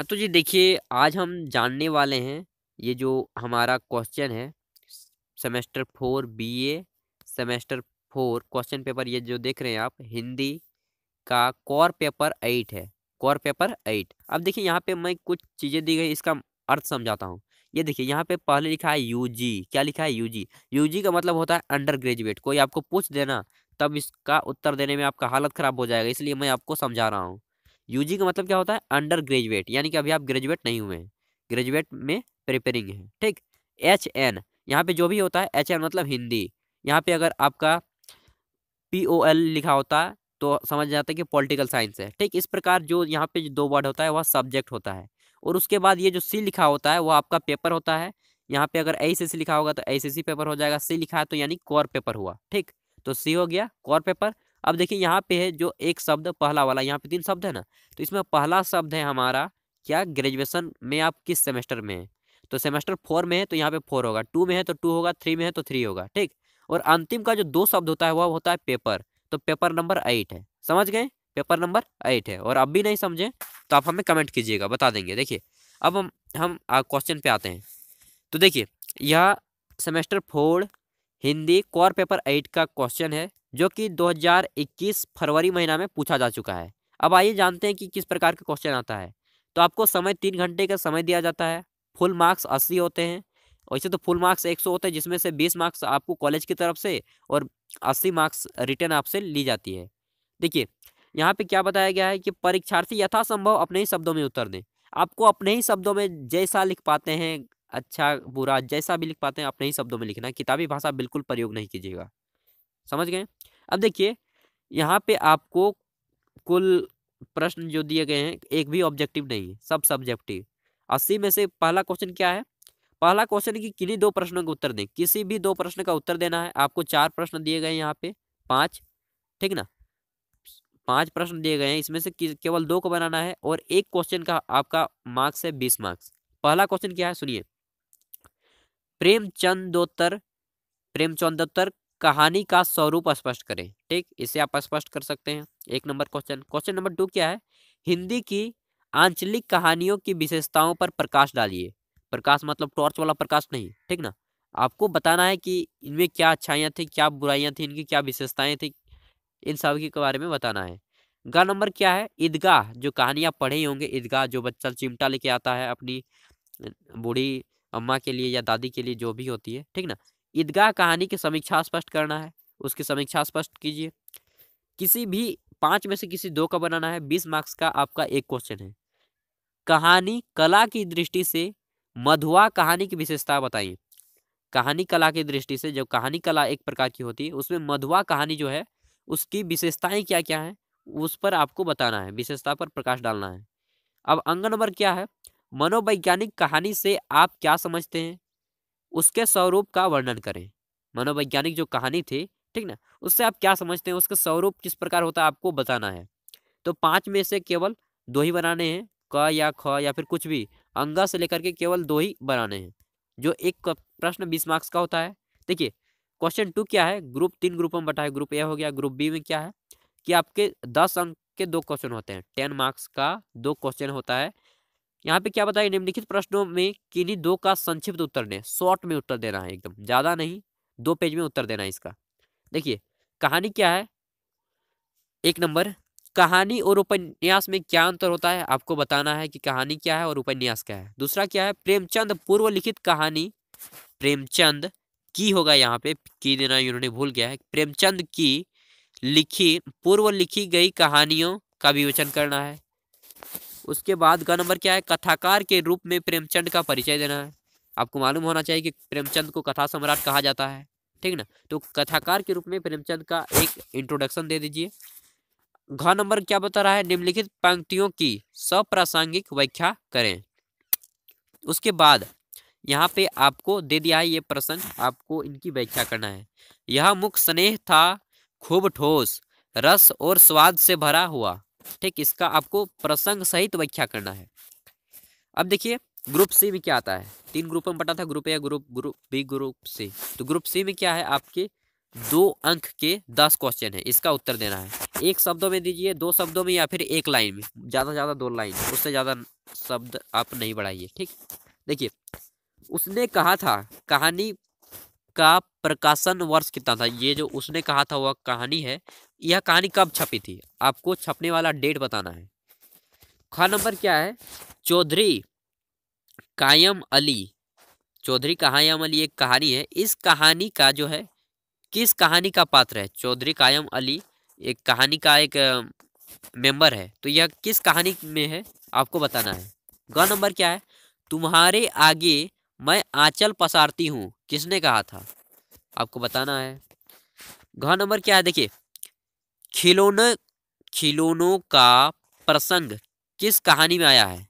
हाँ तो जी देखिए आज हम जानने वाले हैं ये जो हमारा क्वेश्चन है semester four BA semester four question paper ये जो देख रहे हैं आप हिंदी का कॉर पेपर एट है कॉर पेपर एट अब देखिए यहाँ पे मैं कुछ चीज़ें दी गई इसका अर्थ समझाता हूँ ये देखिए यहाँ पे पहले लिखा है यूजी क्या लिखा है यूजी यूजी का मतलब होता है अंडर ग्रेजुएट कोई आपको पूछ देना तब इसका उत्तर देने में आपका हालत ख़राब हो जाएगा इसलिए मैं आपको समझा रहा हूँ यू का मतलब क्या होता है अंडर ग्रेजुएट यानी कि अभी आप ग्रेजुएट नहीं हुए हैं ग्रेजुएट में प्रिपेयरिंग है ठीक एच एन यहाँ पे जो भी होता है एच एन मतलब हिंदी यहाँ पे अगर आपका पी ओ एल लिखा होता है तो समझ जाता है कि पॉलिटिकल साइंस है ठीक इस प्रकार जो यहाँ पे जो दो वर्ड होता है वह सब्जेक्ट होता है और उसके बाद ये जो सी लिखा होता है वह आपका पेपर होता है यहाँ पे अगर ए लिखा होगा तो ए पेपर हो जाएगा सी लिखा है तो यानी कॉर पेपर हुआ ठीक तो सी हो गया कॉर पेपर अब देखिए यहाँ पे है जो एक शब्द पहला वाला यहाँ पे तीन शब्द है ना तो इसमें पहला शब्द है हमारा क्या ग्रेजुएशन में आप किस सेमेस्टर में हैं तो सेमेस्टर फोर में है तो यहाँ पे फोर होगा टू में है तो टू होगा थ्री में है तो थ्री होगा ठीक और अंतिम का जो दो शब्द होता है वह होता है पेपर तो पेपर नंबर एट है समझ गए पेपर नंबर एट है और अब भी नहीं समझे तो आप हमें कमेंट कीजिएगा बता देंगे देखिए अब हम हम क्वेश्चन पे आते हैं तो देखिए यह semester four Hindi core paper eight का क्वेश्चन है जो कि 2021 फरवरी महीना में पूछा जा चुका है अब आइए जानते हैं कि किस प्रकार का क्वेश्चन आता है तो आपको समय तीन घंटे का समय दिया जाता है फुल मार्क्स अस्सी होते हैं वैसे तो फुल मार्क्स एक सौ होते हैं जिसमें से बीस मार्क्स आपको कॉलेज की तरफ से और अस्सी मार्क्स रिटर्न आपसे ली जाती है देखिए यहाँ पे क्या बताया गया है कि परीक्षार्थी यथासंभव अपने ही शब्दों में उत्तर दें आपको अपने ही शब्दों में जैसा लिख पाते हैं अच्छा बुरा जैसा भी लिख पाते हैं अपने ही शब्दों में लिखना किताबी भाषा बिल्कुल प्रयोग नहीं कीजिएगा समझ गए अब देखिए यहाँ पे आपको कुल प्रश्न जो दिए गए हैं एक भी ऑब्जेक्टिव नहीं है सब सब्जेक्टिव अस्सी में से पहला क्वेश्चन क्या है पहला क्वेश्चन कि किन्हीं दो प्रश्नों का उत्तर दें किसी भी दो प्रश्न का उत्तर देना है आपको चार प्रश्न दिए गए यहाँ पे पाँच ठीक ना पांच प्रश्न दिए गए हैं इसमें से केवल दो को बनाना है और एक क्वेश्चन का आपका मार्क्स है बीस मार्क्स पहला क्वेश्चन क्या है सुनिए प्रेमचंदोत्तर प्रेमचंदोत्तर कहानी का स्वरूप स्पष्ट करें ठीक इसे आप स्पष्ट कर सकते हैं एक number question question number two क्या है हिंदी की आंचलिक कहानियों की विशेषताओं पर प्रकाश डालिए प्रकाश मतलब टॉर्च वाला प्रकाश नहीं ठीक ना आपको बताना है कि इनमें क्या अच्छाइयाँ थी क्या बुराइयाँ थी इनकी क्या विशेषताएँ थी इन सब के बारे में बताना है गा नंबर क्या है ईदगाह जो कहानियाँ पढ़े होंगे ईदगाह जो बच्चा चिमटा लेके आता है अपनी बूढ़ी अम्मा के लिए या दादी के लिए जो भी होती है ठीक ना ईदगाह कहानी की समीक्षा स्पष्ट करना है उसकी समीक्षा स्पष्ट कीजिए किसी भी पाँच में से किसी दो का बनाना है बीस मार्क्स का आपका एक क्वेश्चन है कहानी कला की दृष्टि से मधुआ कहानी की विशेषता बताइए कहानी कला की दृष्टि से जब कहानी कला एक प्रकार की होती है उसमें मधुआ कहानी जो है उसकी विशेषताएं क्या क्या हैं उस पर आपको बताना है विशेषता पर प्रकाश डालना है अब अंग नंबर क्या है मनोवैज्ञानिक कहानी से आप क्या समझते हैं उसके स्वरूप का वर्णन करें मनोवैज्ञानिक जो कहानी थी ठीक ना उससे आप क्या समझते हैं उसका स्वरूप किस प्रकार होता है आपको बताना है तो पाँच में से केवल दो ही बनाने हैं क या ख या फिर कुछ भी अंगा से लेकर के केवल दो ही बनाने हैं जो एक प्रश्न बीस मार्क्स का होता है देखिए क्वेश्चन टू क्या है ग्रुप तीन ग्रुप में बटा है ग्रुप ए हो गया ग्रुप बी में क्या है कि आपके दस अंक के दो क्वेश्चन होते हैं टेन मार्क्स का दो क्वेश्चन होता है यहाँ पे क्या बताया निम्नलिखित प्रश्नों में किन्हीं दो का संक्षिप्त उत्तर दें शॉर्ट में उत्तर देना है एकदम ज़्यादा नहीं दो पेज में उत्तर देना है इसका देखिए कहानी क्या है एक नंबर कहानी और उपन्यास में क्या अंतर होता है आपको बताना है कि कहानी क्या है और उपन्यास क्या है दूसरा क्या है प्रेमचंद पूर्व लिखित कहानी प्रेमचंद की होगा यहाँ पे की देना इन्होंने भूल गया है प्रेमचंद की लिखी पूर्व लिखी गई कहानियों का विवेचन करना है उसके बाद ग नंबर क्या है कथाकार के रूप में प्रेमचंद का परिचय देना है आपको मालूम होना चाहिए कि प्रेमचंद को कथा सम्राट कहा जाता है ठीक ना तो कथाकार के रूप में प्रेमचंद का एक इंट्रोडक्शन दे दीजिए घ नंबर क्या बता रहा है निम्नलिखित पंक्तियों की सप्रासंगिक व्याख्या करें उसके बाद यहाँ पे आपको दे दिया है ये प्रसंग आपको इनकी व्याख्या करना है यह मुख स्नेह था खूब ठोस रस और स्वाद से भरा हुआ ठीक इसका आपको प्रसंग सहित व्याख्या करना है अब देखिए ग्रुप सी में क्या आता है तीन ग्रुप में बटा था group A group group B group C तो ग्रुप सी में क्या है आपके दो अंक के दस क्वेश्चन है इसका उत्तर देना है एक शब्दों में दीजिए दो शब्दों में या फिर एक लाइन में ज़्यादा से ज़्यादा दो लाइन उससे ज़्यादा शब्द आप नहीं बढ़ाइए ठीक देखिए उसने कहा था कहानी का प्रकाशन वर्ष कितना था ये जो उसने कहा था वह कहानी है यह कहानी कब छपी थी आपको छपने वाला डेट बताना है ख नंबर क्या है चौधरी कायम अली चौधरी कायम अली एक कहानी है इस कहानी का जो है किस कहानी का पात्र है चौधरी कायम अली एक कहानी का एक मेंबर है तो यह किस कहानी में है आपको बताना है ग नंबर क्या है तुम्हारे आगे मैं आंचल पसारती हूँ किसने कहा था आपको बताना है घ नंबर क्या है देखिए खिलौने खिलौनों का प्रसंग किस कहानी में आया है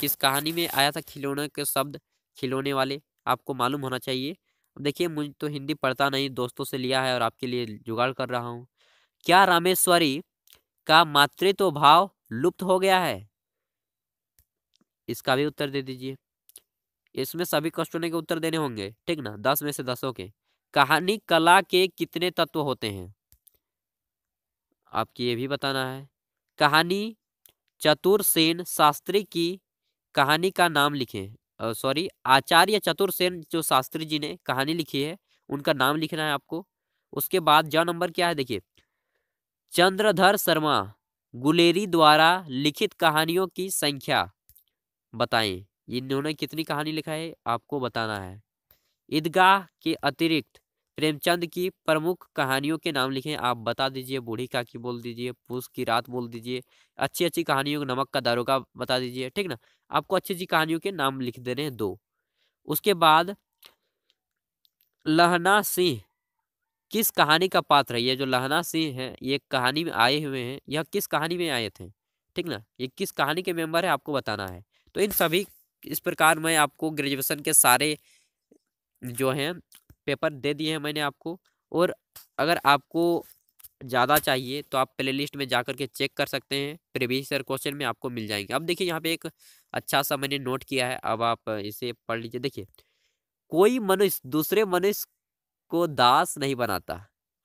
किस कहानी में आया था खिलौने के शब्द खिलौने वाले आपको मालूम होना चाहिए देखिए मुझे तो हिंदी पढ़ता नहीं दोस्तों से लिया है और आपके लिए जुगाड़ कर रहा हूँ क्या रामेश्वरी का मातृत्व भाव लुप्त हो गया है इसका भी उत्तर दे दीजिए इसमें सभी क्वेश्चनों के उत्तर देने होंगे ठीक ना दस में से दसों के कहानी कला के कितने तत्व होते हैं आपकी ये भी बताना है कहानी चतुरसेन शास्त्री की कहानी का नाम लिखे सॉरी आचार्य चतुर सेन जो शास्त्री जी ने कहानी लिखी है उनका नाम लिखना है आपको उसके बाद ज नंबर क्या है देखिए चंद्रधर शर्मा गुलेरी द्वारा लिखित कहानियों की संख्या बताएं इन्होंने कितनी कहानी लिखा है आपको बताना है ईदगाह के अतिरिक्त प्रेमचंद की प्रमुख कहानियों के नाम लिखें आप बता दीजिए बूढ़ी काकी बोल दीजिए पूस की रात बोल दीजिए अच्छी अच्छी कहानियों के नमक का दारोगा बता दीजिए ठीक ना आपको अच्छी अच्छी कहानियों के नाम लिख दे रहे हैं दो उसके बाद लहना सिंह किस कहानी का पात्र है ये जो लहना सिंह है ये कहानी में आए हुए हैं यह किस कहानी में आए थे ठीक ना ये किस कहानी के मेंबर है आपको बताना है तो इन सभी इस प्रकार मैं आपको ग्रेजुएशन के सारे जो हैं पेपर दे दिए हैं मैंने आपको और अगर आपको ज़्यादा चाहिए तो आप प्ले लिस्ट में जा कर के चेक कर सकते हैं प्रीवियस ईयर क्वेश्चन में आपको मिल जाएंगे अब देखिए यहाँ पे एक अच्छा सा मैंने नोट किया है अब आप इसे पढ़ लीजिए देखिए कोई मनुष्य दूसरे मनुष्य को दास नहीं बनाता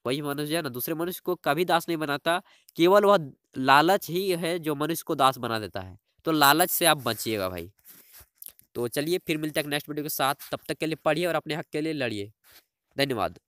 कोई मनुष्य है ना दूसरे मनुष्य को कभी दास नहीं बनाता केवल वह लालच ही है जो मनुष्य को दास बना देता है तो लालच से आप बचिएगा भाई तो चलिए फिर मिलते हैं नेक्स्ट वीडियो के साथ तब तक के लिए पढ़िए और अपने हक के लिए लड़िए धन्यवाद